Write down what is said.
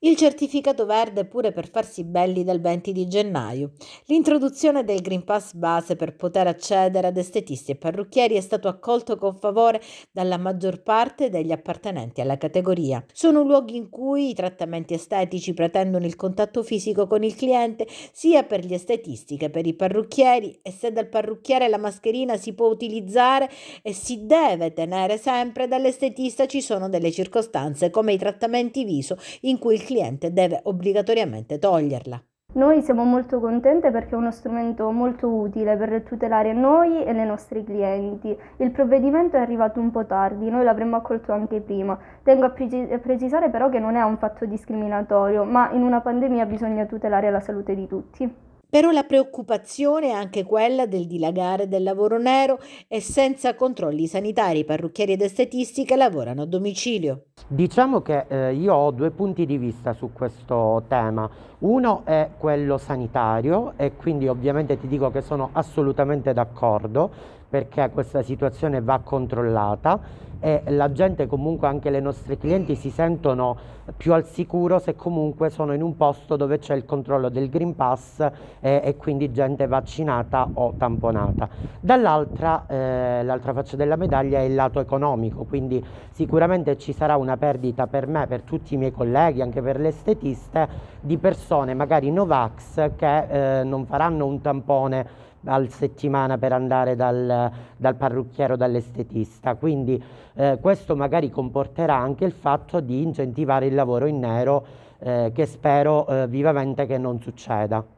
Il certificato verde pure per farsi belli dal 20 di gennaio. L'introduzione del Green Pass base per poter accedere ad estetisti e parrucchieri è stato accolto con favore dalla maggior parte degli appartenenti alla categoria. Sono luoghi in cui i trattamenti estetici pretendono il contatto fisico con il cliente sia per gli estetisti che per i parrucchieri e se dal parrucchiere la mascherina si può utilizzare e si deve tenere sempre, dall'estetista ci sono delle circostanze come i trattamenti viso in cui il cliente deve obbligatoriamente toglierla. Noi siamo molto contente perché è uno strumento molto utile per tutelare noi e le nostre clienti. Il provvedimento è arrivato un po' tardi, noi l'avremmo accolto anche prima. Tengo a, precis- a precisare però che non è un fatto discriminatorio, ma in una pandemia bisogna tutelare la salute di tutti. Però la preoccupazione è anche quella del dilagare del lavoro nero e senza controlli sanitari parrucchieri ed estetisti che lavorano a domicilio. Diciamo che eh, io ho due punti di vista su questo tema. Uno è quello sanitario e quindi ovviamente ti dico che sono assolutamente d'accordo perché questa situazione va controllata e la gente comunque anche le nostre clienti si sentono più al sicuro se comunque sono in un posto dove c'è il controllo del Green Pass e, eh, e quindi gente vaccinata o tamponata. Dall'altra eh, l'altra faccia della medaglia è il lato economico, quindi sicuramente ci sarà una perdita per me, per tutti i miei colleghi, anche per le estetiste, di persone magari Novax che eh, non faranno un tampone al settimana per andare dal, dal parrucchiere dall'estetista. Quindi eh, questo magari comporterà anche il fatto di incentivare il lavoro in nero eh, che spero eh, vivamente che non succeda.